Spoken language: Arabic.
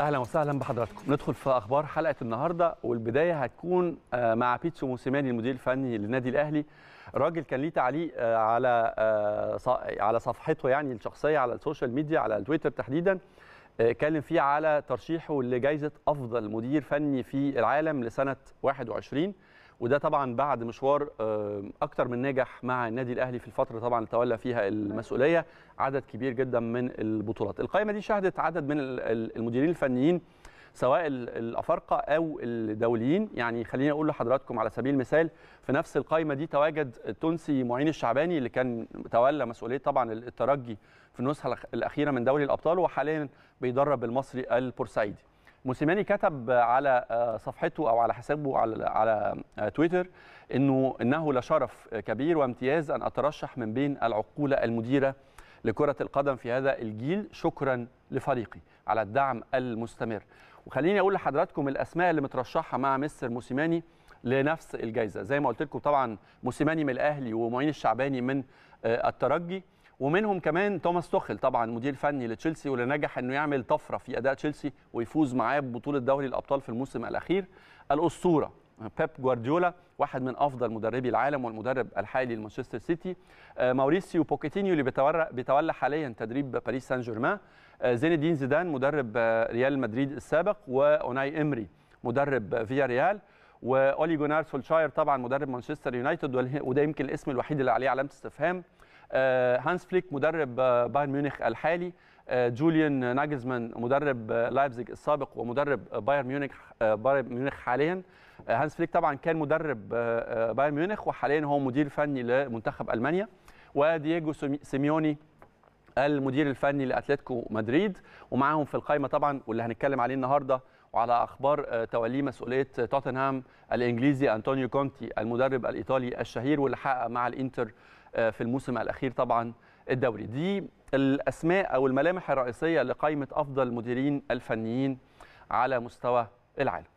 اهلا وسهلا بحضراتكم ندخل في اخبار حلقه النهارده والبدايه هتكون آه، مع بيتسو موسيماني المدير الفني للنادي الاهلي راجل كان ليه تعليق آه، على آه، على صفحته يعني الشخصيه على السوشيال ميديا على تويتر تحديدا اتكلم فيه على ترشيحه لجائزه افضل مدير فني في العالم لسنه 21 وده طبعا بعد مشوار آه، اكتر من ناجح مع النادي الاهلي في الفتره طبعا اللي تولى فيها المسؤوليه عدد كبير جدا من البطولات القائمه دي شهدت عدد من المديرين الفنيين سواء الافارقه او الدوليين يعني خليني اقول لحضراتكم على سبيل المثال في نفس القائمه دي تواجد التونسي معين الشعباني اللي كان تولى مسؤوليه طبعا الترجي في النسخه الاخيره من دوري الابطال وحاليا بيدرب المصري البورسعيدي موسيماني كتب على آه، صفحته او على حسابه على على آه، تويتر انه انه لشرف كبير وامتياز ان اترشح من بين العقول المديره لكره القدم في هذا الجيل شكرا لفريقي على الدعم المستمر وخليني اقول لحضراتكم الاسماء اللي مترشحه مع مستر موسيماني لنفس الجائزه زي ما قلت لكم طبعا موسيماني من الاهلي ومعين الشعباني من آه، الترجي ومنهم كمان توماس توخل طبعا مدير فني لتشيلسي واللي نجح انه يعمل طفره في اداء تشيلسي ويفوز معاه ببطوله دوري الابطال في الموسم الاخير الاسطوره بيب جوارديولا واحد من افضل مدربي العالم والمدرب الحالي لمانشستر سيتي آه، ماوريسيو بوكيتينيو اللي بيتولى حاليا تدريب باريس سان جيرمان آه، زين الدين زيدان مدرب آه، ريال مدريد السابق واوناي امري مدرب فيا ريال واولي جونار سولشاير طبعا مدرب مانشستر يونايتد وده يمكن الاسم الوحيد اللي عليه علامه استفهام آه، هانس فليك مدرب آه، بايرن ميونخ الحالي آه، جوليان ناجزمان مدرب لايبزيج السابق ومدرب بايرن ميونخ بايرن ميونخ حاليا هانس فليك طبعا كان مدرب بايرن ميونخ وحاليا هو مدير فني لمنتخب المانيا ودييجو سيميوني المدير الفني لاتلتيكو مدريد ومعاهم في القائمه طبعا واللي هنتكلم عليه النهارده وعلى اخبار توليه مسؤوليه توتنهام الانجليزي انطونيو كونتي المدرب الايطالي الشهير واللي حقق مع الانتر آه، في الموسم الاخير طبعا الدوري دي الاسماء او الملامح الرئيسيه لقائمه افضل المديرين الفنيين على مستوى العالم